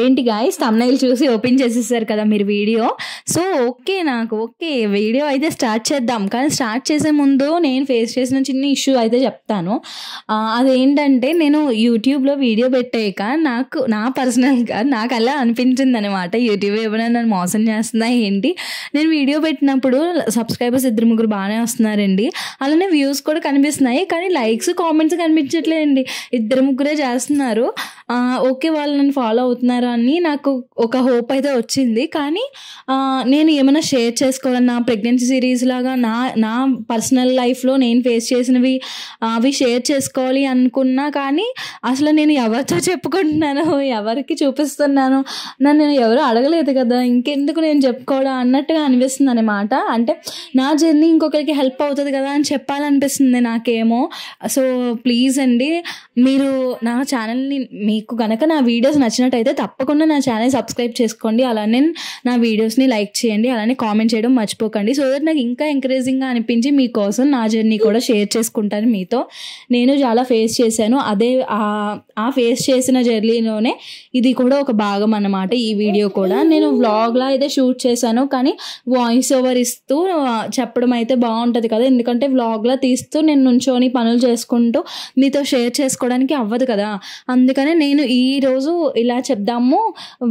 ఏంటి guys thumbnail చూసి open చేసేసారు కదా మీరు వీడియో సో ఓకే నాకు ఓకే వీడియో అయితే స్టార్ట్ చేద్దాం కానీ స్టార్ట్ చేసే ముందు నేను ఫేస్ చేసిన చిన్న ఇష్యూ అయితే చెప్తాను అదేంటంటే నేను యూట్యూబ్లో వీడియో పెట్టాక నాకు నా పర్సనల్గా నాకు అలా అనిపించింది అనమాట యూట్యూబ్ ఏమైనా నన్ను మోసం చేస్తుందా ఏంటి నేను వీడియో పెట్టినప్పుడు సబ్స్క్రైబర్స్ ఇద్దరు ముగ్గురు బాగానే వస్తున్నారండి అలానే వ్యూస్ కూడా కనిపిస్తున్నాయి కానీ లైక్స్ కామెంట్స్ కనిపించట్లేదండి ఇద్దరు ముగ్గురే చేస్తున్నారు ఓకే వాళ్ళు నన్ను ఫాలో అవుతున్నారా అని నాకు ఒక హోప్ అయితే వచ్చింది కానీ నేను ఏమైనా షేర్ చేసుకోవాలి నా ప్రెగ్నెన్సీ సిరీస్ లాగా నా నా పర్సనల్ లైఫ్లో నేను ఫేస్ చేసినవి అవి షేర్ చేసుకోవాలి అనుకున్నా కానీ అసలు నేను ఎవరితో చెప్పుకుంటున్నాను ఎవరికి చూపిస్తున్నాను నన్ను ఎవరు అడగలేదు కదా ఇంకెందుకు నేను చెప్పుకోవడం అన్నట్టుగా అనిపిస్తుంది అనమాట అంటే నా జర్నీ ఇంకొకరికి హెల్ప్ అవుతుంది కదా అని చెప్పాలనిపిస్తుంది నాకేమో సో ప్లీజ్ అండి మీరు నా ఛానల్ని మీ మీకు కనుక నా వీడియోస్ నచ్చినట్టయితే తప్పకుండా నా ఛానల్ సబ్స్క్రైబ్ చేసుకోండి అలానే నా వీడియోస్ని లైక్ చేయండి అలానే కామెంట్ చేయడం మర్చిపోకండి సో దట్ నాకు ఇంకా ఎంకరేజింగ్గా అనిపించి మీకోసం నా జర్నీ కూడా షేర్ చేసుకుంటాను మీతో నేను చాలా ఫేస్ చేశాను అదే ఆ ఫేస్ చేసిన జర్నీలోనే ఇది కూడా ఒక భాగం అన్నమాట ఈ వీడియో కూడా నేను వ్లాగ్లా అయితే షూట్ చేశాను కానీ వాయిస్ ఓవర్ ఇస్తూ చెప్పడం అయితే బాగుంటుంది కదా ఎందుకంటే వ్లాగ్లా తీస్తూ నేను నుంచోని పనులు చేసుకుంటూ మీతో షేర్ చేసుకోవడానికి అవ్వదు కదా అందుకనే నేను నేను ఈరోజు ఇలా చెప్దాము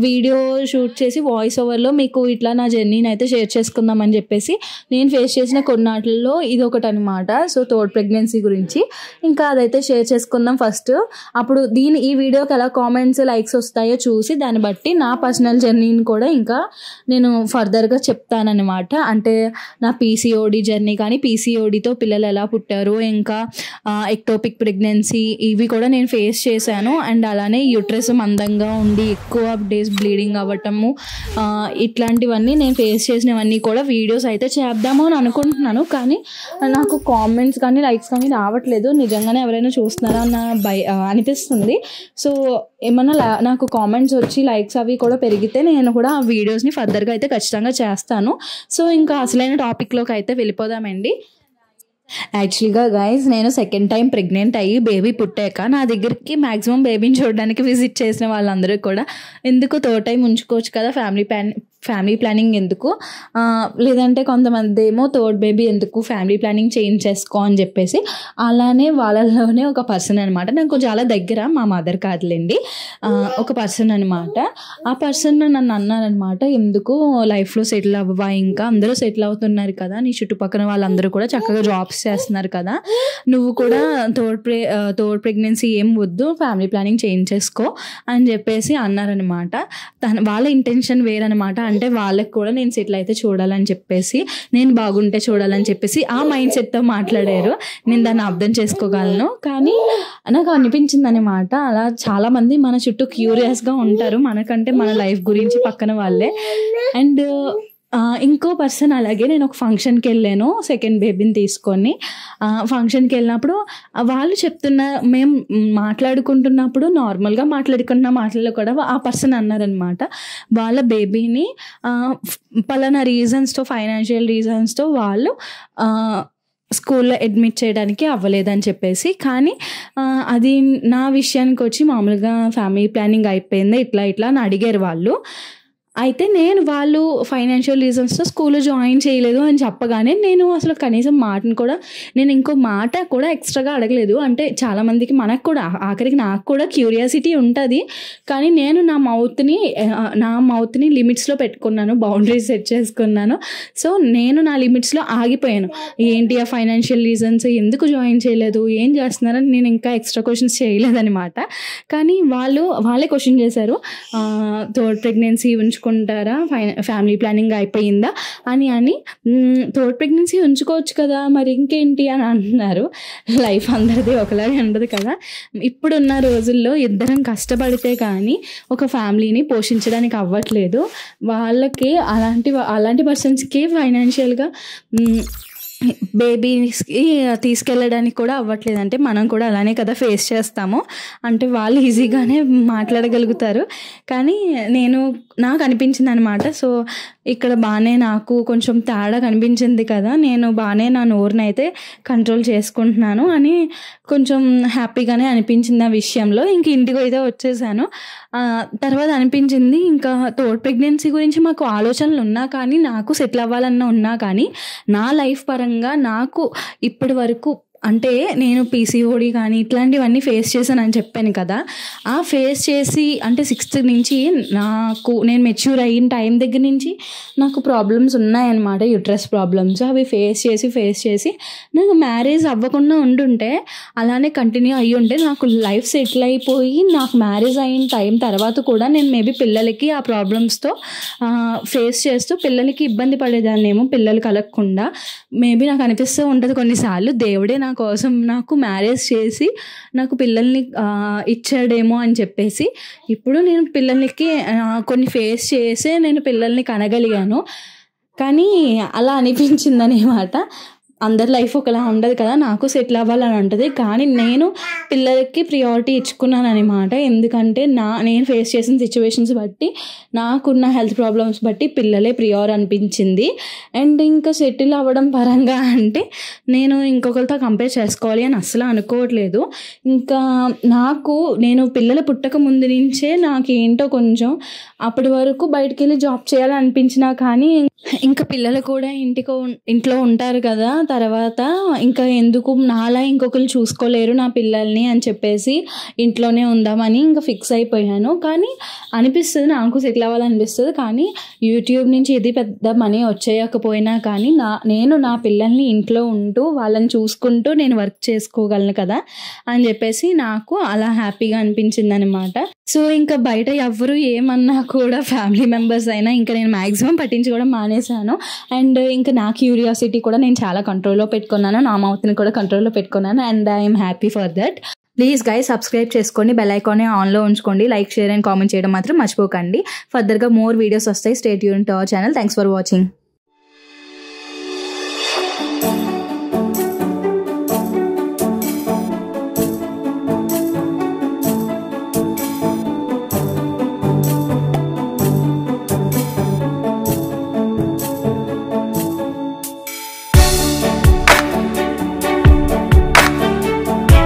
వీడియో షూట్ చేసి వాయిస్ ఓవర్లో మీకు ఇట్లా నా జర్నీని అయితే షేర్ చేసుకుందాం అని చెప్పేసి నేను ఫేస్ చేసిన కొన్నాటిల్లో ఇది ఒకటి అనమాట సో థర్డ్ ప్రెగ్నెన్సీ గురించి ఇంకా అదైతే షేర్ చేసుకుందాం ఫస్ట్ అప్పుడు దీని ఈ వీడియోకి ఎలా కామెంట్స్ లైక్స్ వస్తాయో చూసి దాన్ని బట్టి నా పర్సనల్ జర్నీని కూడా ఇంకా నేను ఫర్దర్గా చెప్తానమాట అంటే నా పీసీఓడి జర్నీ కానీ పీసీఓడితో పిల్లలు ఎలా పుట్టారు ఇంకా ఎక్టోపిక్ ప్రెగ్నెన్సీ ఇవి కూడా నేను ఫేస్ చేశాను అండ్ అలా ఉండగానే యూట్రస్ మందంగా ఉండి ఎక్కువ డేస్ బ్లీడింగ్ అవ్వటము ఇట్లాంటివన్నీ నేను ఫేస్ చేసినవన్నీ కూడా వీడియోస్ అయితే చేద్దాము అని అనుకుంటున్నాను కానీ నాకు కామెంట్స్ కానీ లైక్స్ కానీ రావట్లేదు నిజంగానే ఎవరైనా చూస్తున్నారా అన్న భయ అనిపిస్తుంది సో ఏమన్నా నాకు కామెంట్స్ వచ్చి లైక్స్ అవి కూడా పెరిగితే నేను కూడా ఆ వీడియోస్ని ఫర్దర్గా అయితే ఖచ్చితంగా చేస్తాను సో ఇంకా అసలైన టాపిక్లోకి అయితే వెళ్ళిపోదామండి యాక్చువల్గా గైజ్ నేను సెకండ్ టైం ప్రెగ్నెంట్ అయ్యి బేబీ పుట్టాక నా దగ్గరికి మ్యాక్సిమం బేబీని చూడడానికి విజిట్ చేసిన వాళ్ళందరూ కూడా ఎందుకు థర్డ్ టైం ఉంచుకోవచ్చు కదా ఫ్యామిలీ ప్యాన్ ఫ్యామిలీ ప్లానింగ్ ఎందుకు లేదంటే కొంతమంది ఏమో థర్డ్ బేబీ ఎందుకు ఫ్యామిలీ ప్లానింగ్ చేయించేసుకో అని చెప్పేసి అలానే వాళ్ళలోనే ఒక పర్సన్ అనమాట నాకు చాలా దగ్గర మా మదర్ కాదులేండి ఒక పర్సన్ అనమాట ఆ పర్సన్ నన్ను అన్నారనమాట ఎందుకు లైఫ్లో సెటిల్ అవ్వవా ఇంకా అందరూ సెటిల్ అవుతున్నారు కదా నీ చుట్టుపక్కల వాళ్ళందరూ కూడా చక్కగా జాబ్స్ చేస్తున్నారు కదా నువ్వు కూడా థర్డ్ ప్రే థర్డ్ ప్రెగ్నెన్సీ ఏం వద్దు ఫ్యామిలీ ప్లానింగ్ చేయించేసుకో అని చెప్పేసి అన్నారనమాట తన వాళ్ళ ఇంటెన్షన్ వేరనమాట అంటే వాళ్ళకి కూడా నేను సెటిల్ అయితే చూడాలని చెప్పేసి నేను బాగుంటే చూడాలని చెప్పేసి ఆ మైండ్ సెట్తో మాట్లాడారు నేను దాన్ని అర్థం చేసుకోగలను కానీ నాకు అనిపించింది అనమాట అలా చాలామంది మన చుట్టూ క్యూరియస్గా ఉంటారు మనకంటే మన లైఫ్ గురించి పక్కన వాళ్ళే అండ్ ఇంకో పర్సన్ అలాగే నేను ఒక ఫంక్షన్కి వెళ్ళాను సెకండ్ బేబీని తీసుకొని ఫంక్షన్కి వెళ్ళినప్పుడు వాళ్ళు చెప్తున్న మేము మాట్లాడుకుంటున్నప్పుడు నార్మల్గా మాట్లాడుకున్న మాటల్లో కూడా ఆ పర్సన్ అన్నారనమాట వాళ్ళ బేబీని పలానా రీజన్స్తో ఫైనాన్షియల్ రీజన్స్తో వాళ్ళు స్కూల్లో అడ్మిట్ చేయడానికి అవ్వలేదని చెప్పేసి కానీ అది నా విషయానికి వచ్చి మామూలుగా ఫ్యామిలీ ప్లానింగ్ అయిపోయింది ఇట్లా ఇట్లా అని అడిగారు వాళ్ళు అయితే నేను వాళ్ళు ఫైనాన్షియల్ రీజన్స్తో స్కూల్లో జాయిన్ చేయలేదు అని చెప్పగానే నేను అసలు కనీసం మాటను కూడా నేను ఇంకో మాట కూడా ఎక్స్ట్రాగా అడగలేదు అంటే చాలామందికి మనకు కూడా ఆఖరికి నాకు కూడా క్యూరియాసిటీ ఉంటుంది కానీ నేను నా మౌత్ని నా మౌత్ని లిమిట్స్లో పెట్టుకున్నాను బౌండరీస్ సెట్ చేసుకున్నాను సో నేను నా లిమిట్స్లో ఆగిపోయాను ఏంటి ఆ ఫైనాన్షియల్ రీజన్స్ ఎందుకు జాయిన్ చేయలేదు ఏం చేస్తున్నారని నేను ఇంకా ఎక్స్ట్రా క్వశ్చన్స్ చేయలేదనమాట కానీ వాళ్ళు వాళ్ళే క్వశ్చన్ చేశారు థర్డ్ ప్రెగ్నెన్సీ ఉంచుకో చేసుకుంటారా ఫ్యామిలీ ప్లానింగ్ అయిపోయిందా అని అని థర్డ్ ప్రెగ్నెన్సీ ఉంచుకోవచ్చు కదా మరి ఇంకేంటి అని అంటున్నారు లైఫ్ అందరిది ఒకలాగే ఉండదు కదా ఇప్పుడున్న రోజుల్లో ఇద్దరం కష్టపడితే కానీ ఒక ఫ్యామిలీని పోషించడానికి అవ్వట్లేదు వాళ్ళకి అలాంటి అలాంటి పర్సన్స్కి ఫైనాన్షియల్గా బేబీస్కి తీసుకెళ్ళడానికి కూడా అవ్వట్లేదు అంటే మనం కూడా అలానే కదా ఫేస్ చేస్తాము అంటే వాళ్ళు ఈజీగానే మాట్లాడగలుగుతారు కానీ నేను నాకు అనిపించింది అనమాట సో ఇక్కడ బాగానే నాకు కొంచెం తేడా కనిపించింది కదా నేను బాగానే నా నోరునైతే కంట్రోల్ చేసుకుంటున్నాను అని కొంచెం హ్యాపీగానే అనిపించింది ఆ విషయంలో ఇంక ఇంటికి అయితే వచ్చేసాను తర్వాత అనిపించింది ఇంకా తోడ్ ప్రెగ్నెన్సీ గురించి మాకు ఆలోచనలు ఉన్నా కానీ నాకు సెటిల్ అవ్వాలన్నా ఉన్నా కానీ నా లైఫ్ పరంగా నాకు ఇప్పటి వరకు అంటే నేను పీసీఓడి కానీ ఇట్లాంటివన్నీ ఫేస్ చేశాను అని చెప్పాను కదా ఆ ఫేస్ చేసి అంటే సిక్స్త్ నుంచి నాకు నేను మెచ్యూర్ అయిన టైం దగ్గర నుంచి నాకు ప్రాబ్లమ్స్ ఉన్నాయన్నమాట యూట్రస్ ప్రాబ్లమ్స్ అవి ఫేస్ చేసి ఫేస్ చేసి నాకు మ్యారేజ్ అవ్వకుండా ఉండుంటే అలానే కంటిన్యూ అయ్యి ఉంటే నాకు లైఫ్ సెటిల్ అయిపోయి నాకు మ్యారేజ్ అయిన టైం తర్వాత కూడా నేను మేబీ పిల్లలకి ఆ ప్రాబ్లమ్స్తో ఫేస్ చేస్తూ పిల్లలకి ఇబ్బంది పడేదాన్ని ఏమో పిల్లలు కలగకుండా మేబీ నాకు అనిపిస్తూ ఉంటుంది కొన్నిసార్లు దేవుడే నాకు కోసం నాకు మ్యారేజ్ చేసి నాకు పిల్లల్ని ఇచ్చాడేమో అని చెప్పేసి ఇప్పుడు నేను పిల్లలకి కొన్ని ఫేస్ చేసే నేను పిల్లల్ని కనగలిగాను కానీ అలా అనిపించిందనమాట అందరి లైఫ్ ఒకలా ఉండదు కదా నాకు సెటిల్ అవ్వాలని ఉంటుంది కానీ నేను పిల్లలకి ప్రియారిటీ ఇచ్చుకున్నాను అనమాట ఎందుకంటే నా నేను ఫేస్ చేసిన సిచ్యువేషన్స్ బట్టి నాకున్న హెల్త్ ప్రాబ్లమ్స్ బట్టి పిల్లలే ప్రియారి అనిపించింది అండ్ ఇంకా సెటిల్ అవ్వడం పరంగా అంటే నేను ఇంకొకరితో కంపేర్ చేసుకోవాలి అని అస్సలు అనుకోవట్లేదు ఇంకా నాకు నేను పిల్లలు పుట్టక ముందు నుంచే ఏంటో కొంచెం అప్పటి వరకు బయటికి వెళ్ళి జాబ్ చేయాలని అనిపించినా కానీ ఇంకా పిల్లలు కూడా ఇంటికో ఇంట్లో ఉంటారు కదా తర్వాత ఇంకా ఎందుకు నాలా ఇంకొకరు చూసుకోలేరు నా పిల్లల్ని అని చెప్పేసి ఇంట్లోనే ఉందామని ఇంకా ఫిక్స్ అయిపోయాను కానీ అనిపిస్తుంది నాకు సెటిల్ అవ్వాలనిపిస్తుంది కానీ యూట్యూబ్ నుంచి ఇది పెద్ద మనీ వచ్చేయకపోయినా కానీ నా నేను నా పిల్లల్ని ఇంట్లో ఉంటూ వాళ్ళని చూసుకుంటూ నేను వర్క్ చేసుకోగలను కదా అని చెప్పేసి నాకు అలా హ్యాపీగా అనిపించింది అనమాట సో ఇంకా బయట ఎవ్వరు ఏమన్నా కూడా ఫ్యామిలీ మెంబర్స్ అయినా ఇంకా నేను మ్యాక్సిమం పట్టించుకోవడం మానేశాను అండ్ ఇంకా నా క్యూరియాసిటీ కూడా నేను చాలా కంట్రోల్లో పెట్టుకున్నాను నా మౌత్ని కూడా కంట్రోల్లో పెట్టుకున్నాను and I'm happy for that please guy subscribe చేసుకోండి బెల్ ఐకాన్ ఆన్లో ఉంచుకోండి లైక్ షేర్ అండ్ కామెంట్ చేయడం మాత్రం మర్చిపోకండి ఫర్దర్గా మోర్ వీడియోస్ వస్తాయి stay tuned our channel thanks for watching